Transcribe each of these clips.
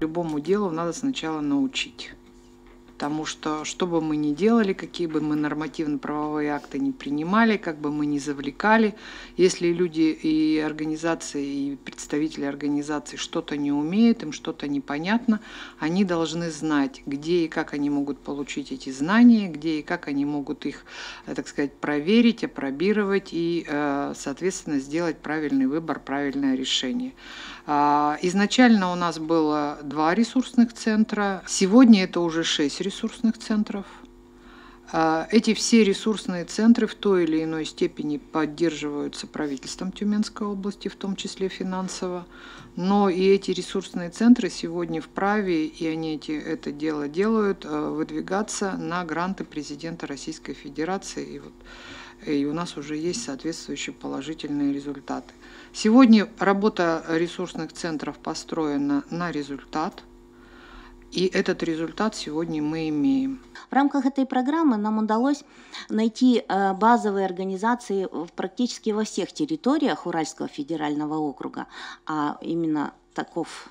Любому делу надо сначала научить. Потому что, что бы мы ни делали, какие бы мы нормативно-правовые акты не принимали, как бы мы ни завлекали, если люди и организации, и представители организации что-то не умеют, им что-то непонятно, они должны знать, где и как они могут получить эти знания, где и как они могут их, э, так сказать, проверить, опробировать и, э, соответственно, сделать правильный выбор, правильное решение. А, изначально у нас было два ресурсных центра, сегодня это уже шесть ресурсных центров. А, эти все ресурсные центры в той или иной степени поддерживаются правительством Тюменской области, в том числе финансово. Но и эти ресурсные центры сегодня вправе, и они эти, это дело делают, э, выдвигаться на гранты президента Российской Федерации. И вот и у нас уже есть соответствующие положительные результаты. Сегодня работа ресурсных центров построена на результат – и этот результат сегодня мы имеем. В рамках этой программы нам удалось найти э, базовые организации практически во всех территориях Уральского федерального округа, а именно таков,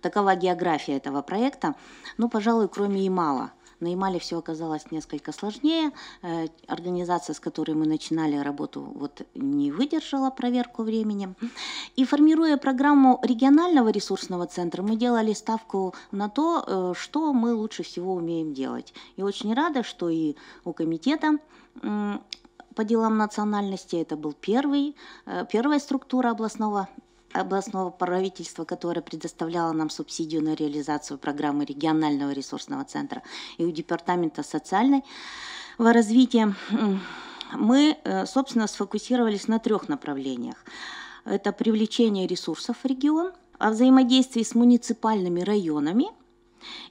такова география этого проекта, ну, пожалуй, кроме Ямала – на Ямале все оказалось несколько сложнее. Э, организация, с которой мы начинали работу, вот не выдержала проверку времени. И формируя программу регионального ресурсного центра, мы делали ставку на то, э, что мы лучше всего умеем делать. И очень рада, что и у комитета по делам национальности это был первый, э, первая структура областного областного правительства, которое предоставляло нам субсидию на реализацию программы регионального ресурсного центра и у Департамента социального развития, мы, э, собственно, сфокусировались на трех направлениях. Это привлечение ресурсов в регион, о а взаимодействии с муниципальными районами –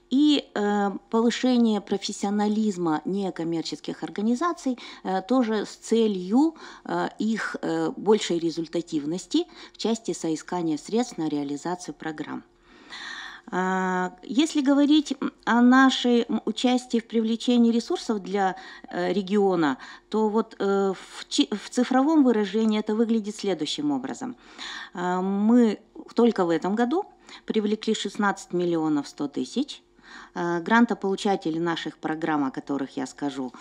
и э, повышение профессионализма некоммерческих организаций э, тоже с целью э, их э, большей результативности в части соискания средств на реализацию программ. А, если говорить о нашей участии в привлечении ресурсов для э, региона, то вот э, в цифровом выражении это выглядит следующим образом. А, мы только в этом году привлекли 16 миллионов 100 тысяч а, Грантополучатели наших программ, о которых я скажу,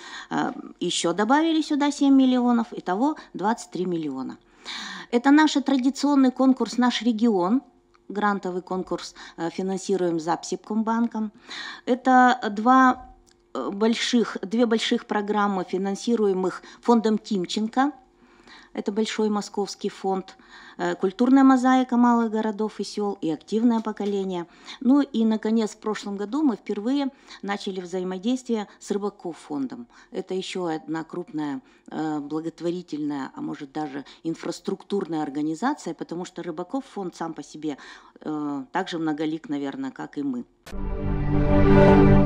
еще добавили сюда 7 миллионов, итого 23 миллиона. Это наш традиционный конкурс «Наш регион», грантовый конкурс э, финансируем за банком. Это два э, больших, две больших программы, финансируемых фондом Тимченко – это Большой Московский фонд, э, культурная мозаика малых городов и сел и активное поколение. Ну и, наконец, в прошлом году мы впервые начали взаимодействие с Рыбаков фондом. Это еще одна крупная э, благотворительная, а может даже инфраструктурная организация, потому что Рыбаков фонд сам по себе э, также многолик, наверное, как и мы. Thank you.